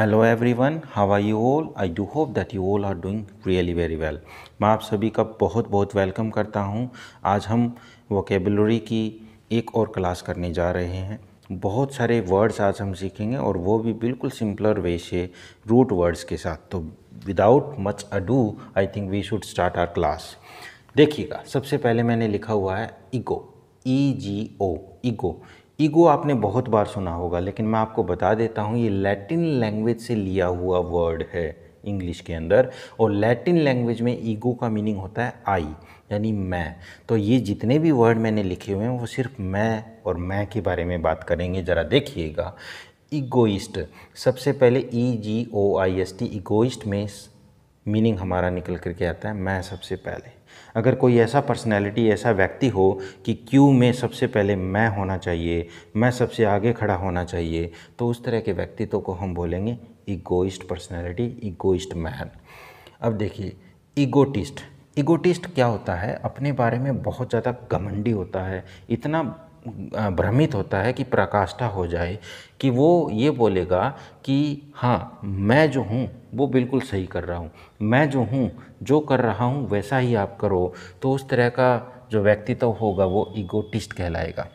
hello everyone how are you all I do hope that you all are doing really very well मैं आप सभी का बहुत बहुत वेलकम करता हूं आज हम वोकेबलरी की एक और क्लास करने जा रहे हैं बहुत सारे वर्ड्स आज हम सीखेंगे और वो भी बिल्कुल सिंपलर वे से रूट वर्ड्स के साथ तो without much ado I think we should start our class देखिएगा सबसे पहले मैंने लिखा हुआ है ego E G O ego ego आपने बहुत बार सुना होगा लेकिन मैं आपको बता देता हूँ ये लैटिन लैंग्वेज से लिया हुआ वर्ड है इंग्लिश के अंदर और लैटिन लैंग्वेज में ईगो का मीनिंग होता है आई यानी मैं तो ये जितने भी वर्ड मैंने लिखे हुए हैं वो सिर्फ मैं और मैं के बारे में बात करेंगे ज़रा देखिएगा ईगोइस्ट सबसे पहले E G O I S T egoist में मीनिंग हमारा निकल कर के आता है मैं सबसे पहले अगर कोई ऐसा पर्सनैलिटी ऐसा व्यक्ति हो कि क्यू में सबसे पहले मैं होना चाहिए मैं सबसे आगे खड़ा होना चाहिए तो उस तरह के व्यक्तित्व को हम बोलेंगे ईगोइस्ट पर्सनैलिटी ईगोइस्ट मैन अब देखिए ईगोटिस्ट ईगोटिस्ट क्या होता है अपने बारे में बहुत ज़्यादा घमंडी होता है इतना भ्रमित होता है कि प्रकाष्ठा हो जाए कि वो ये बोलेगा कि हाँ मैं जो हूँ वो बिल्कुल सही कर रहा हूँ मैं जो हूँ जो कर रहा हूँ वैसा ही आप करो तो उस तरह का जो व्यक्तित्व तो होगा वो इगोटिस्ट कहलाएगा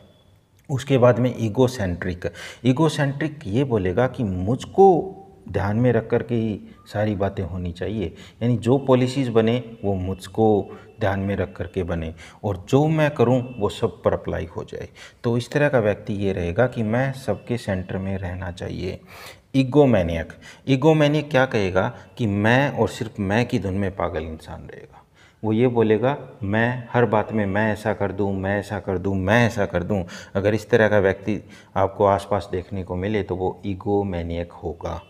उसके बाद में इगोसेंट्रिक ईगोसेंट्रिक ये बोलेगा कि मुझको ध्यान में रख कर के ही सारी बातें होनी चाहिए यानी जो पॉलिसीज़ बने वो मुझको ध्यान में रख कर के बने और जो मैं करूं वो सब पर अप्लाई हो जाए तो इस तरह का व्यक्ति ये रहेगा कि मैं सबके सेंटर में रहना चाहिए ईगो ईगो मैनियक क्या कहेगा कि मैं और सिर्फ मैं की धुन में पागल इंसान रहेगा वो ये बोलेगा मैं हर बात में मैं ऐसा कर दूं मैं ऐसा कर दूं मैं ऐसा कर दूं अगर इस तरह का व्यक्ति आपको आसपास देखने को मिले तो वो ईगो मैनियक होगा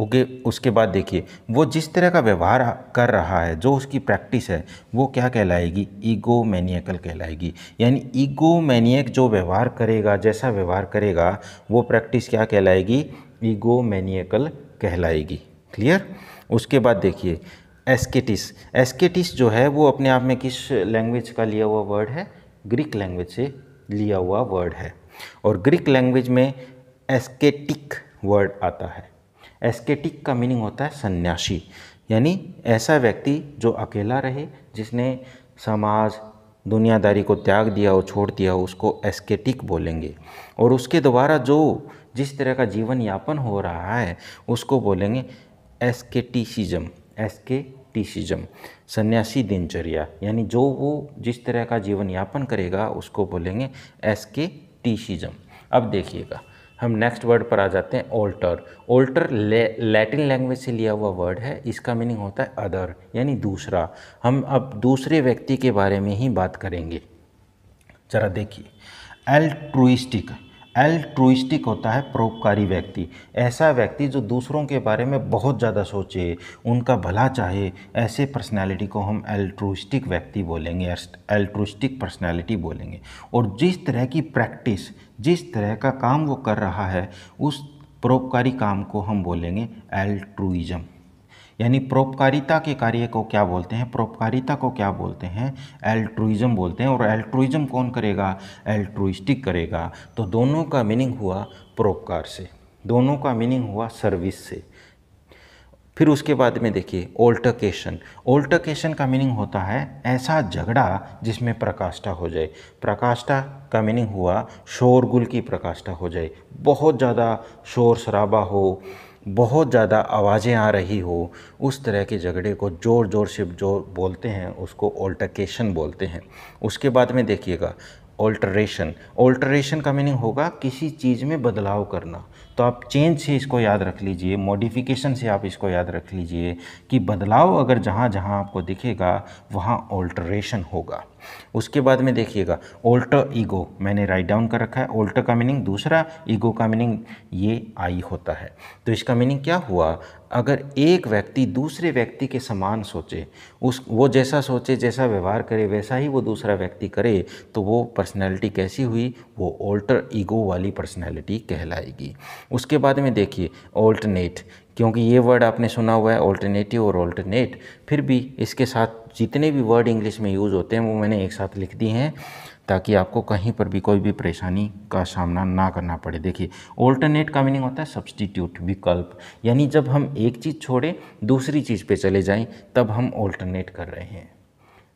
ओके उसके बाद देखिए वो जिस तरह का व्यवहार कर रहा है जो उसकी प्रैक्टिस है वो क्या कहलाएगी ईगो मैनियकल कहलाएगी यानी ईगो मैनियक जो व्यवहार करेगा जैसा व्यवहार करेगा वो प्रैक्टिस क्या कहलाएगी ईगो मैनियकल कहलाएगी क्लियर उसके बाद देखिए एस्केटिस एस्केटिस जो है वो अपने आप में किस लैंग्वेज का लिया हुआ वर्ड है ग्रीक लैंग्वेज से लिया हुआ वर्ड है और ग्रीक लैंग्वेज में एस्केटिक वर्ड आता है एस्केटिक का मीनिंग होता है सन्यासी यानी ऐसा व्यक्ति जो अकेला रहे जिसने समाज दुनियादारी को त्याग दिया हो छोड़ दिया हो उसको एस्केटिक बोलेंगे और उसके द्वारा जो जिस तरह का जीवन यापन हो रहा है उसको बोलेंगे एस्केटिसिज्म एस्केटिसिज्म सन्यासी दिनचर्या यानी जो वो जिस तरह का जीवन यापन करेगा उसको बोलेंगे एस्केटिसिज्म अब देखिएगा हम नेक्स्ट वर्ड पर आ जाते हैं ओल्टर ओल्टर लैटिन लैंग्वेज से लिया हुआ वर्ड है इसका मीनिंग होता है अदर यानी दूसरा हम अब दूसरे व्यक्ति के बारे में ही बात करेंगे ज़रा देखिए एल्ट्रुइस्टिक एल्ट्रुइस्टिक होता है परोपकारी व्यक्ति ऐसा व्यक्ति जो दूसरों के बारे में बहुत ज़्यादा सोचे उनका भला चाहे ऐसे पर्सनैलिटी को हम एल्ट्रुइस्टिक व्यक्ति बोलेंगे एल्ट्रुइस्टिक पर्सनैलिटी बोलेंगे और जिस तरह की प्रैक्टिस जिस तरह का काम वो कर रहा है उस परोपकारी काम को हम बोलेंगे एल्ट्रुइज़म यानी परोपकारिता के कार्य को क्या बोलते हैं परोपकारिता को क्या बोलते हैं एल्ट्रुइज़म बोलते हैं और एल्ट्रुइज़म कौन करेगा एल्ट्रुइस्टिक करेगा तो दोनों का मीनिंग हुआ परोपकार से दोनों का मीनिंग हुआ सर्विस से फिर उसके बाद में देखिए ओल्टकेशन ओल्टकेशन का मीनिंग होता है ऐसा झगड़ा जिसमें प्रकाष्ठा हो जाए प्रकाष्ठा का मीनिंग हुआ शोरगुल की प्रकाष्ठा हो जाए बहुत ज़्यादा शोर शराबा हो बहुत ज़्यादा आवाज़ें आ रही हो उस तरह के झगड़े को ज़ोर ज़ोर से जो बोलते हैं उसको ऑल्टरकेशन बोलते हैं उसके बाद में देखिएगा ऑल्टरेशन ऑल्टरेशन का मीनिंग होगा किसी चीज़ में बदलाव करना तो आप चेंज से इसको याद रख लीजिए मॉडिफिकेशन से आप इसको याद रख लीजिए कि बदलाव अगर जहाँ जहाँ आपको दिखेगा वहाँ ऑल्ट्रेशन होगा उसके बाद में देखिएगा ओल्टर ईगो मैंने राइट डाउन कर रखा है ओल्टर का मीनिंग दूसरा ईगो का मीनिंग ये आई होता है तो इसका मीनिंग क्या हुआ अगर एक व्यक्ति दूसरे व्यक्ति के समान सोचे उस वो जैसा सोचे जैसा व्यवहार करे वैसा ही वो दूसरा व्यक्ति करे तो वो पर्सनैलिटी कैसी हुई वो ओल्टर ईगो वाली पर्सनैलिटी कहलाएगी उसके बाद में देखिए ऑल्टरनेट क्योंकि ये वर्ड आपने सुना हुआ है ऑल्टरनेटिव और ऑल्टरनेट फिर भी इसके साथ जितने भी वर्ड इंग्लिश में यूज़ होते हैं वो मैंने एक साथ लिख दिए हैं ताकि आपको कहीं पर भी कोई भी परेशानी का सामना ना करना पड़े देखिए ऑल्टरनेट का मीनिंग होता है सब्सटीट्यूट विकल्प यानी जब हम एक चीज़ छोड़ें दूसरी चीज़ पे चले जाएं तब हम ऑल्टरनेट कर रहे हैं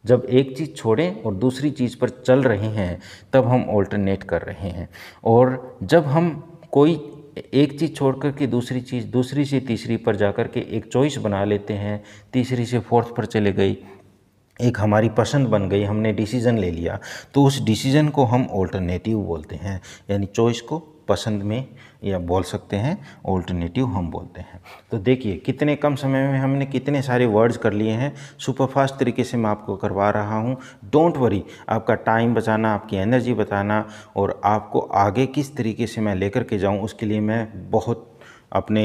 जब एक चीज़ छोड़ें और दूसरी चीज़ पर चल रहे हैं तब हम ऑल्टरनेट कर रहे हैं और जब हम कोई एक चीज़ छोड़ कर के दूसरी चीज़ दूसरी से तीसरी पर जा कर के एक चॉइस बना लेते हैं तीसरी से फोर्थ पर चले गई एक हमारी पसंद बन गई हमने डिसीज़न ले लिया तो उस डिसीज़न को हम ऑल्टरनेटिव बोलते हैं यानी चॉइस को पसंद में या बोल सकते हैं ऑल्टरनेटिव हम बोलते हैं तो देखिए कितने कम समय में हमने कितने सारे वर्ड्स कर लिए हैं सुपर फास्ट तरीके से मैं आपको करवा रहा हूँ डोंट वरी आपका टाइम बचाना आपकी एनर्जी बताना और आपको आगे किस तरीके से मैं लेकर के जाऊँ उसके लिए मैं बहुत अपने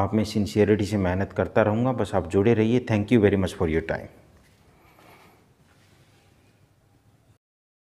आप में सिंसियरिटी से मेहनत करता रहूँगा बस आप जुड़े रहिए thank you very much for your time